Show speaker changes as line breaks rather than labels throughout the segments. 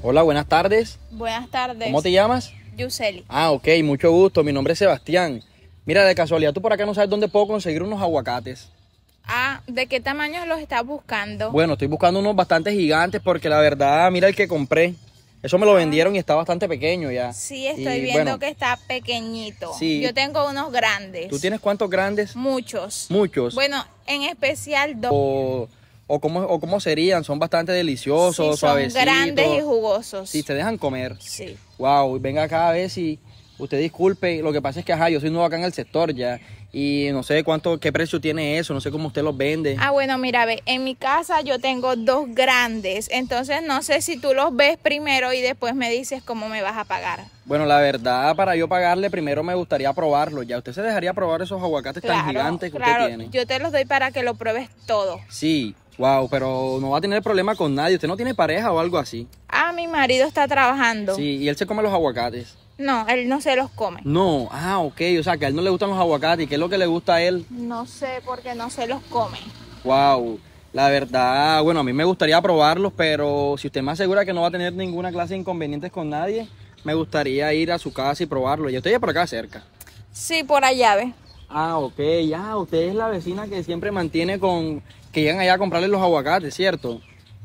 Hola, buenas tardes.
Buenas tardes. ¿Cómo te llamas? Yuseli.
Ah, ok, mucho gusto. Mi nombre es Sebastián. Mira, de casualidad, tú por acá no sabes dónde puedo conseguir unos aguacates.
Ah, ¿de qué tamaño los estás buscando?
Bueno, estoy buscando unos bastante gigantes porque la verdad, mira el que compré. Eso me lo ah. vendieron y está bastante pequeño ya. Sí, estoy viendo que
está pequeñito. Sí. Yo tengo unos grandes. ¿Tú
tienes cuántos grandes? Muchos. Muchos. Bueno,
en especial dos
o cómo, serían, son bastante deliciosos, sí, Son grandes y
jugosos. Sí,
te dejan comer. Sí. Wow, venga acá a ver si usted disculpe, lo que pasa es que ajá, yo soy nuevo acá en el sector ya y no sé cuánto, qué precio tiene eso, no sé cómo usted los vende. Ah,
bueno, mira, ve, en mi casa yo tengo dos grandes, entonces no sé si tú los ves primero y después me dices cómo me vas a pagar.
Bueno, la verdad, para yo pagarle, primero me gustaría probarlo ya. ¿Usted se dejaría probar esos aguacates tan gigantes que usted tiene?
Yo te los doy para que lo pruebes todo.
Sí, Wow, pero no va a tener problema con nadie. ¿Usted no tiene pareja o algo así?
Ah, mi marido está trabajando. Sí,
y él se come los aguacates.
No, él no se los come.
No, ah, ok. O sea, que a él no le gustan los aguacates. ¿Y qué es lo que le gusta a él?
No sé, porque no se los come.
Wow. La verdad, bueno, a mí me gustaría probarlos, pero si usted me asegura que no va a tener ninguna clase de inconvenientes con nadie, me gustaría ir a su casa y probarlo. ¿Y estoy ya por acá cerca? Sí, por allá, ve. Ah, ok, ya, usted es la vecina que siempre mantiene con que llegan allá a comprarle los aguacates, ¿cierto?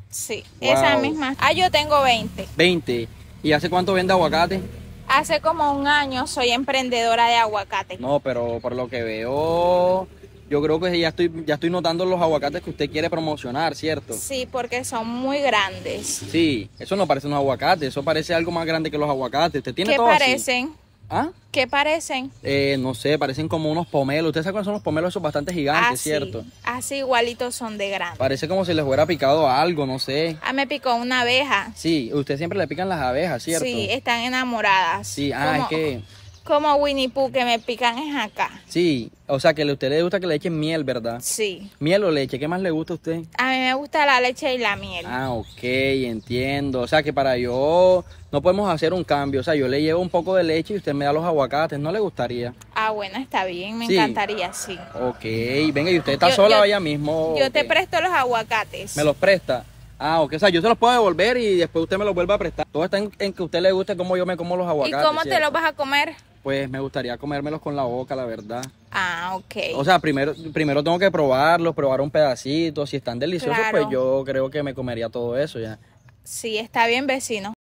Sí, esa misma. Ah, yo tengo 20.
20. ¿Y hace cuánto vende aguacate?
Hace como un año soy emprendedora de aguacate.
No, pero por lo que veo, yo creo que ya estoy, ya estoy notando los aguacates que usted quiere promocionar, ¿cierto? Sí,
porque son muy grandes.
Sí, eso no parece un aguacate, eso parece algo más grande que los aguacates. tiene ¿Qué parecen?
¿Ah? ¿Qué parecen?
Eh, no sé, parecen como unos pomelos. Ustedes saben cuáles son los pomelos, esos bastante gigantes, ah, ¿cierto?
Así ah, igualitos son de grandes.
Parece como si les hubiera picado algo, no sé.
Ah, me picó una abeja.
Sí, usted siempre le pican las abejas, ¿cierto? Sí,
están enamoradas. Sí, ah, es que como Winnie Pooh que me pican es acá.
Sí, o sea que a usted le gusta que le echen miel, ¿verdad? Sí. ¿Miel o leche? ¿Qué más le gusta a usted?
A mí me gusta la leche y la miel.
Ah, ok, entiendo. O sea que para yo no podemos hacer un cambio. O sea, yo le llevo un poco de leche y usted me da los aguacates. ¿No le gustaría?
Ah, bueno, está bien, me encantaría, sí.
Ok, venga, y usted está sola yo, mismo. Yo
te presto los aguacates. ¿Me los
presta? Ah, ok. O sea, yo se los puedo devolver y después usted me los vuelve a prestar. Todo está en, que a usted le guste cómo yo me como los aguacates. ¿Y cómo te los vas a comer? Pues me gustaría comérmelos con la boca, la verdad.
Ah, ok. O
sea, primero, primero tengo que probarlos, probar un pedacito. Si están deliciosos, pues yo creo que me comería todo eso ya.
Sí, está bien, vecino.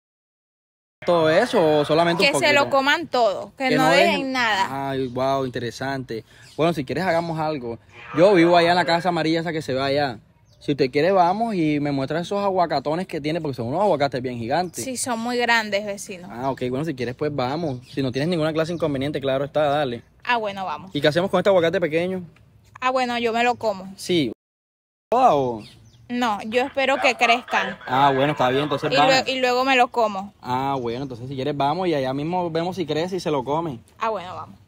¿Todo eso o solamente que un Que se lo
coman todo, que, no, dejen nada.
Ay, wow, interesante. Bueno, si quieres hagamos algo. Yo vivo allá en la casa amarilla esa que se ve allá. Si usted quiere, vamos y me muestra esos aguacatones que tiene, porque son unos aguacates bien gigantes. Sí,
son muy grandes, vecino. Ah,
ok, bueno, si quieres, pues vamos. Si no tienes ninguna clase inconveniente, claro está, dale.
Ah, bueno, vamos.
¿Y qué hacemos con este aguacate pequeño?
Ah, bueno, yo me lo como.
Sí. o...?
No, yo espero que crezcan.
Ah, bueno, está bien, entonces y vamos. Luego,
y luego me lo como.
Ah, bueno, entonces si quieres, vamos y allá mismo vemos si crece y se lo come.
Ah, bueno, vamos.